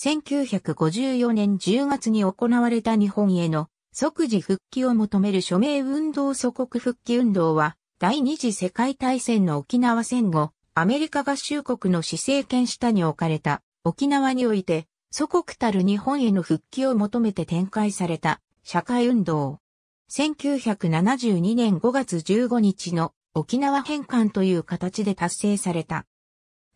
1954年10月に行われた日本への即時復帰を求める署名運動祖国復帰運動は、第二次世界大戦の沖縄戦後、アメリカ合衆国の施政権下に置かれた沖縄において、祖国たる日本への復帰を求めて展開された社会運動。1972年5月15日の沖縄返還という形で達成された。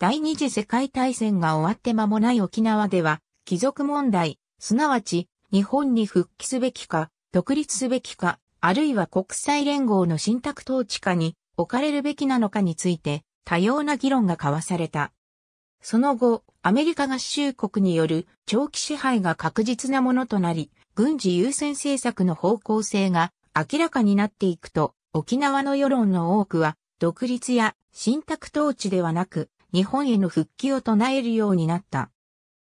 第二次世界大戦が終わって間もない沖縄では、貴族問題、すなわち、日本に復帰すべきか、独立すべきか、あるいは国際連合の信託統治下に置かれるべきなのかについて、多様な議論が交わされた。その後、アメリカ合衆国による長期支配が確実なものとなり、軍事優先政策の方向性が明らかになっていくと、沖縄の世論の多くは、独立や信託統治ではなく、日本への復帰を唱えるようになった。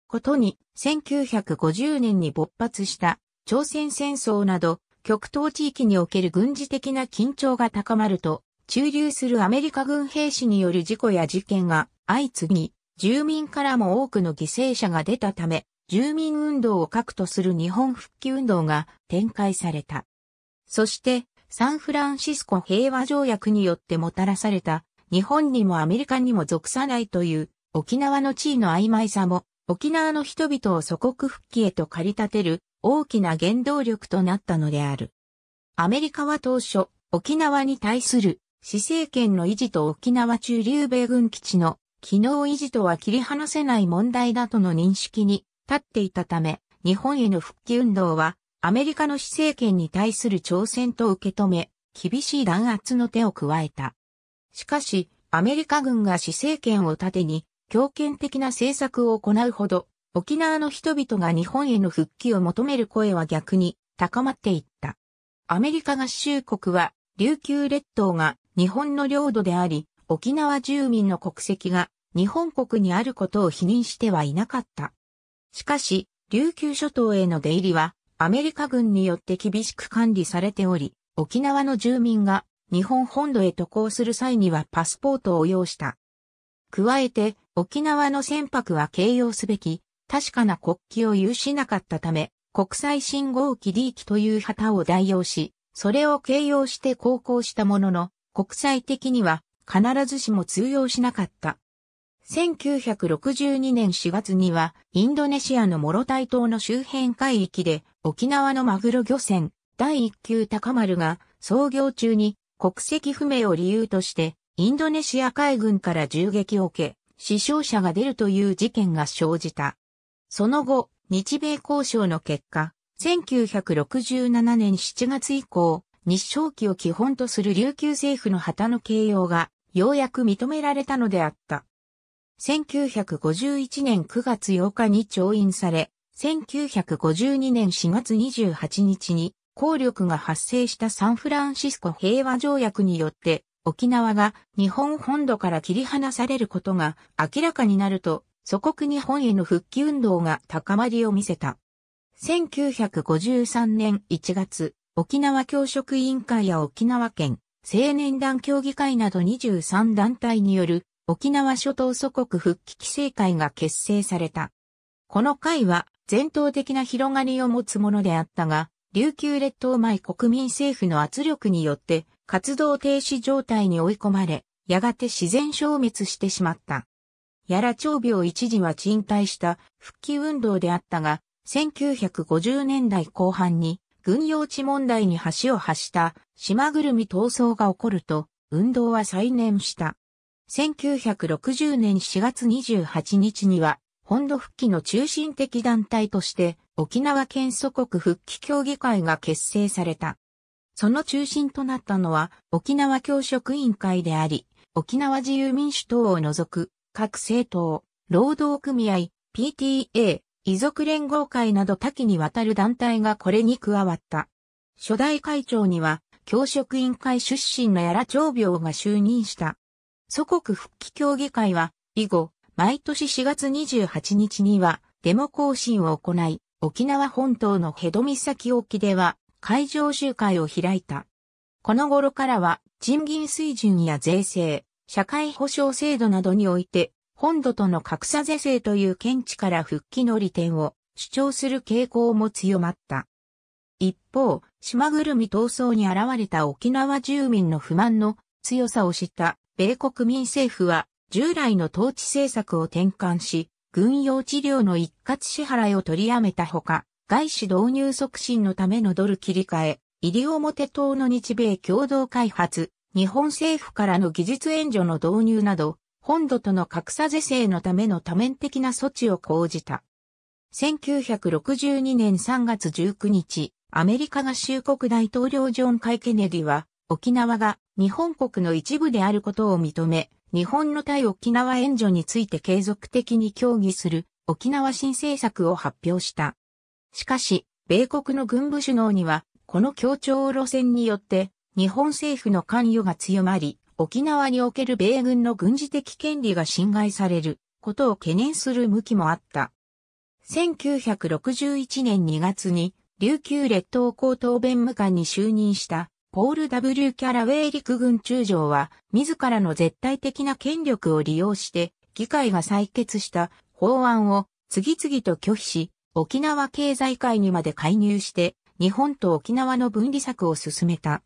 ことに、1950年に勃発した朝鮮戦争など、極東地域における軍事的な緊張が高まると、駐留するアメリカ軍兵士による事故や事件が相次ぎ、住民からも多くの犠牲者が出たため、住民運動を核とする日本復帰運動が展開された。そして、サンフランシスコ平和条約によってもたらされた日本にもアメリカにも属さないという沖縄の地位の曖昧さも沖縄の人々を祖国復帰へと駆り立てる大きな原動力となったのである。アメリカは当初、沖縄に対する市政権の維持と沖縄中留米軍基地の機能維持とは切り離せない問題だとの認識に立っていたため、日本への復帰運動はアメリカの市政権に対する挑戦と受け止め、厳しい弾圧の手を加えた。しかし、アメリカ軍が施政権を盾に、強権的な政策を行うほど、沖縄の人々が日本への復帰を求める声は逆に高まっていった。アメリカ合衆国は、琉球列島が日本の領土であり、沖縄住民の国籍が日本国にあることを否認してはいなかった。しかし、琉球諸島への出入りはアメリカ軍によって厳しく管理されており、沖縄の住民が日本本土へ渡航する際にはパスポートを要した。加えて、沖縄の船舶は形容すべき、確かな国旗を有しなかったため、国際信号機 D 機という旗を代用し、それを形容して航行したものの、国際的には必ずしも通用しなかった。1962年4月には、インドネシアのモロタイ島の周辺海域で、沖縄のマグロ漁船、第1級高丸が、創業中に国籍不明を理由として、インドネシア海軍から銃撃を受け、死傷者が出るという事件が生じた。その後、日米交渉の結果、1967年7月以降、日照期を基本とする琉球政府の旗の形容が、ようやく認められたのであった。1951年9月8日に調印され、1952年4月28日に効力が発生したサンフランシスコ平和条約によって、沖縄が日本本土から切り離されることが明らかになると、祖国日本への復帰運動が高まりを見せた。1953年1月、沖縄教職委員会や沖縄県青年団協議会など23団体による沖縄諸島祖国復帰規制会が結成された。この会は全島的な広がりを持つものであったが、琉球列島前国民政府の圧力によって活動停止状態に追い込まれ、やがて自然消滅してしまった。やら長病一時は沈滞した復帰運動であったが、1950年代後半に軍用地問題に橋を発した島ぐるみ闘争が起こると、運動は再燃した。1960年4月28日には本土復帰の中心的団体として沖縄県祖国復帰協議会が結成された。その中心となったのは沖縄教職委員会であり、沖縄自由民主党を除く各政党、労働組合、PTA、遺族連合会など多岐にわたる団体がこれに加わった。初代会長には教職委員会出身のやら長病が就任した。祖国復帰協議会は以後、毎年4月28日にはデモ行進を行い、沖縄本島のヘド岬沖では会場集会を開いた。この頃からは賃金水準や税制、社会保障制度などにおいて、本土との格差是正という見地から復帰の利点を主張する傾向も強まった。一方、島ぐるみ闘争に現れた沖縄住民の不満の強さを知った米国民政府は従来の統治政策を転換し、軍用治療の一括支払いを取りやめたほか、外資導入促進のためのドル切り替え、西表島の日米共同開発、日本政府からの技術援助の導入など、本土との格差是正のための多面的な措置を講じた。1962年3月19日、アメリカ合衆国大統領ジョン・カイ・ケネディは、沖縄が日本国の一部であることを認め、日本の対沖縄援助について継続的に協議する沖縄新政策を発表した。しかし、米国の軍部首脳には、この協調路線によって、日本政府の関与が強まり、沖縄における米軍の軍事的権利が侵害されることを懸念する向きもあった。1961年2月に琉球列島高等弁務官に就任したポール W キャラウェイ陸軍中将は、自らの絶対的な権力を利用して、議会が採決した法案を次々と拒否し、沖縄経済界にまで介入して、日本と沖縄の分離策を進めた。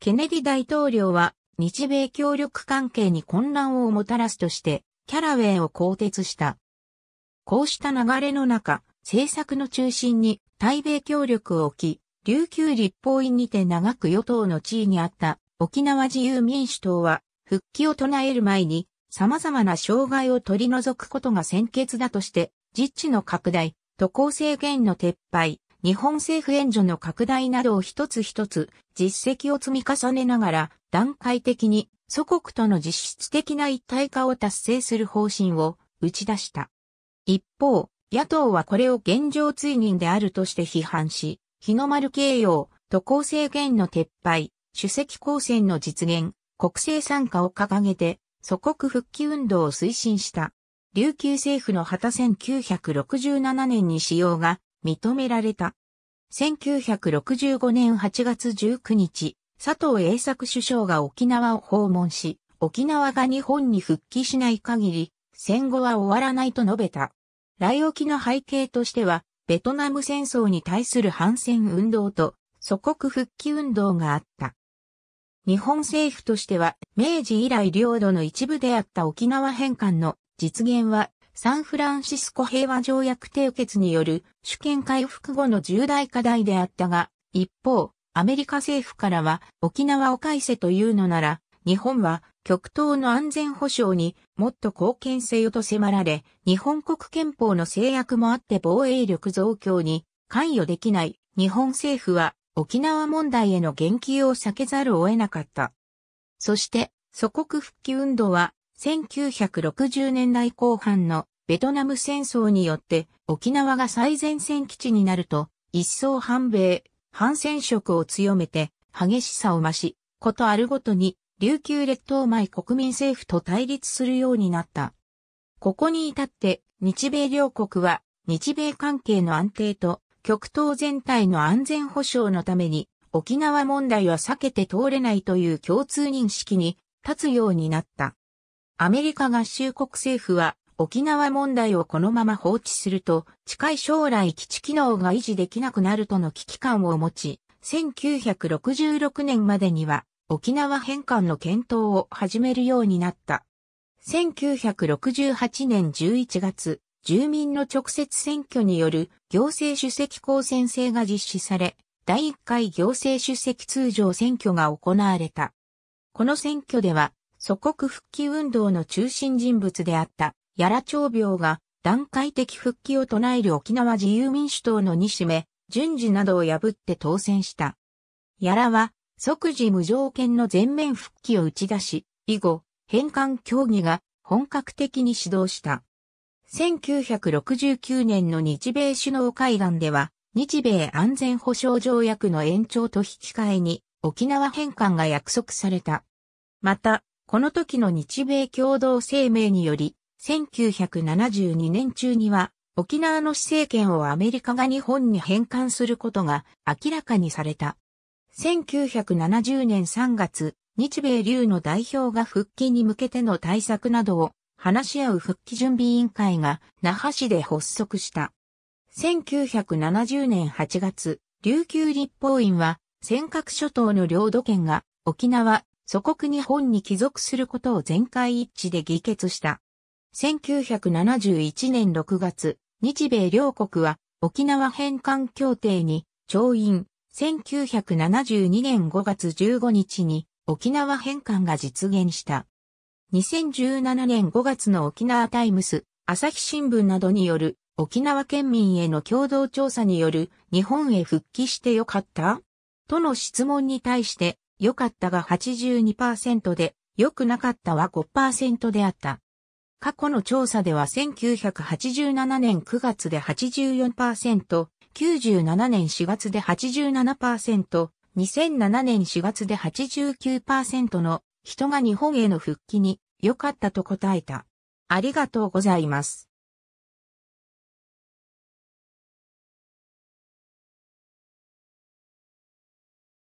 ケネディ大統領は、日米協力関係に混乱をもたらすとして、キャラウェイを更迭した。こうした流れの中、政策の中心に対米協力を置き、琉球立法院にて長く与党の地位にあった沖縄自由民主党は復帰を唱える前に様々な障害を取り除くことが先決だとして実地の拡大、渡航制限の撤廃、日本政府援助の拡大などを一つ一つ実績を積み重ねながら段階的に祖国との実質的な一体化を達成する方針を打ち出した。一方、野党はこれを現状追認であるとして批判し、日の丸慶用、渡航制限の撤廃、主席公選の実現、国政参加を掲げて、祖国復帰運動を推進した。琉球政府の旗1967年に使用が認められた。1965年8月19日、佐藤栄作首相が沖縄を訪問し、沖縄が日本に復帰しない限り、戦後は終わらないと述べた。来沖の背景としては、ベトナム戦争に対する反戦運動と祖国復帰運動があった。日本政府としては明治以来領土の一部であった沖縄返還の実現はサンフランシスコ平和条約締結による主権回復後の重大課題であったが、一方、アメリカ政府からは沖縄を返せというのなら、日本は極東の安全保障にもっと貢献せよと迫られ、日本国憲法の制約もあって防衛力増強に関与できない日本政府は沖縄問題への言及を避けざるを得なかった。そして、祖国復帰運動は1960年代後半のベトナム戦争によって沖縄が最前線基地になると一層反米、反戦色を強めて激しさを増し、ことあるごとに琉球列島前国民政府と対立するようになった。ここに至って日米両国は日米関係の安定と極東全体の安全保障のために沖縄問題は避けて通れないという共通認識に立つようになった。アメリカ合衆国政府は沖縄問題をこのまま放置すると近い将来基地機能が維持できなくなるとの危機感を持ち、1966年までには沖縄返還の検討を始めるようになった。1968年11月、住民の直接選挙による行政主席公選制が実施され、第1回行政主席通常選挙が行われた。この選挙では、祖国復帰運動の中心人物であった、屋良長病が段階的復帰を唱える沖縄自由民主党の西目、順次などを破って当選した。屋良は即時無条件の全面復帰を打ち出し、以後、返還協議が本格的に始動した。1969年の日米首脳会談では、日米安全保障条約の延長と引き換えに沖縄返還が約束された。また、この時の日米共同声明により、1972年中には沖縄の施政権をアメリカが日本に返還することが明らかにされた。1970年3月、日米流の代表が復帰に向けての対策などを話し合う復帰準備委員会が那覇市で発足した。1970年8月、琉球立法院は尖閣諸島の領土権が沖縄、祖国日本に帰属することを全会一致で議決した。1971年6月、日米両国は沖縄返還協定に調印、1972年5月15日に沖縄返還が実現した。2017年5月の沖縄タイムス、朝日新聞などによる沖縄県民への共同調査による日本へ復帰してよかったとの質問に対してよかったが82%で良くなかったは5%であった。過去の調査では1987年9月で84%、97年4月で87%、2007年4月で89%の人が日本への復帰に良かったと答えた。ありがとうございます。